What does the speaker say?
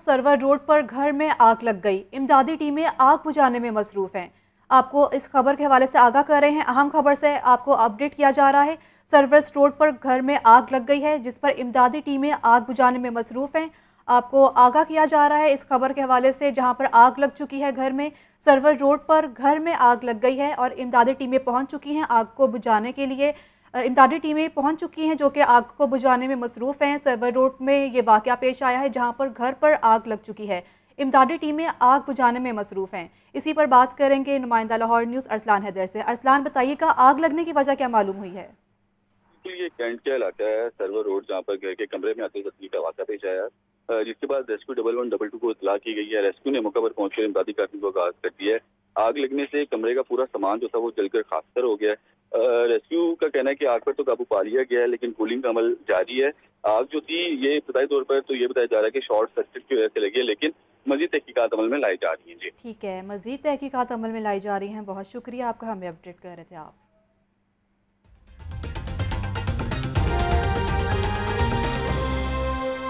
server road पर घर में आग लग गई इमदादी टीमें आग बुझाने में मसरूफ़ हैं आपको इस खबर के हवाले से आगाह कर रहे हैं अहम खबर से आपको अपडेट किया जा रहा है सर्वर रोड पर घर में आग लग गई है जिस पर इमदादी टीमें आग बुझाने में मसरूफ़ हैं आपको आगाह किया जा रहा है इस खबर के हवाले से जहां पर आग लग चुकी है घर में सर्वर रोड पर घर में आग लग गई है और इमदादी टीमें पहुंच चुकी हैं आग को बुझाने के लिए इमदादी टीमें पहुंच चुकी हैं जो कि आग को बुझाने में मसरूफ़ हैं सर्वर रोड में ये वाक़ पेश आया है जहां पर घर पर आग लग चुकी है इमदादी टीमें आग बुझाने में मसरूफ़ हैं इसी पर बात करेंगे नुमाइंदा लाहौर न्यूज़ अरसलान हैदर से अरसलान बताइएगा आग लगने की वजह क्या मालूम हुई है ये कैंट का इलाका है सर्वर रोड जहाँ पर घर के कमरे में आते तस्वीर का वाक़ा पेश आया जिसके बाद rescue double one double two को इतला की गई है रेस्क्यू ने मौका पर पहुंचकर इमदादी कार्रवाई को आगाज कर दिया है आग लगने से कमरे का पूरा सामान जो था वो जलकर खाकर हो गया है रेस्क्यू का कहना है कि आग पर तो काबू पा लिया गया है लेकिन कूलिंग का अमल जारी है आग जो थी ये इब्तदाई तौर पर तो ये बताया जा रहा है कि शॉर्ट सर्किट की वजह से लगी है लेकिन मजीद तहकीकत अमल में लाई जा रही है जी ठीक है मजीद तहकीकत अमल में लाई जा रही है बहुत शुक्रिया आपका हमें अपडेट कर रहे थे आप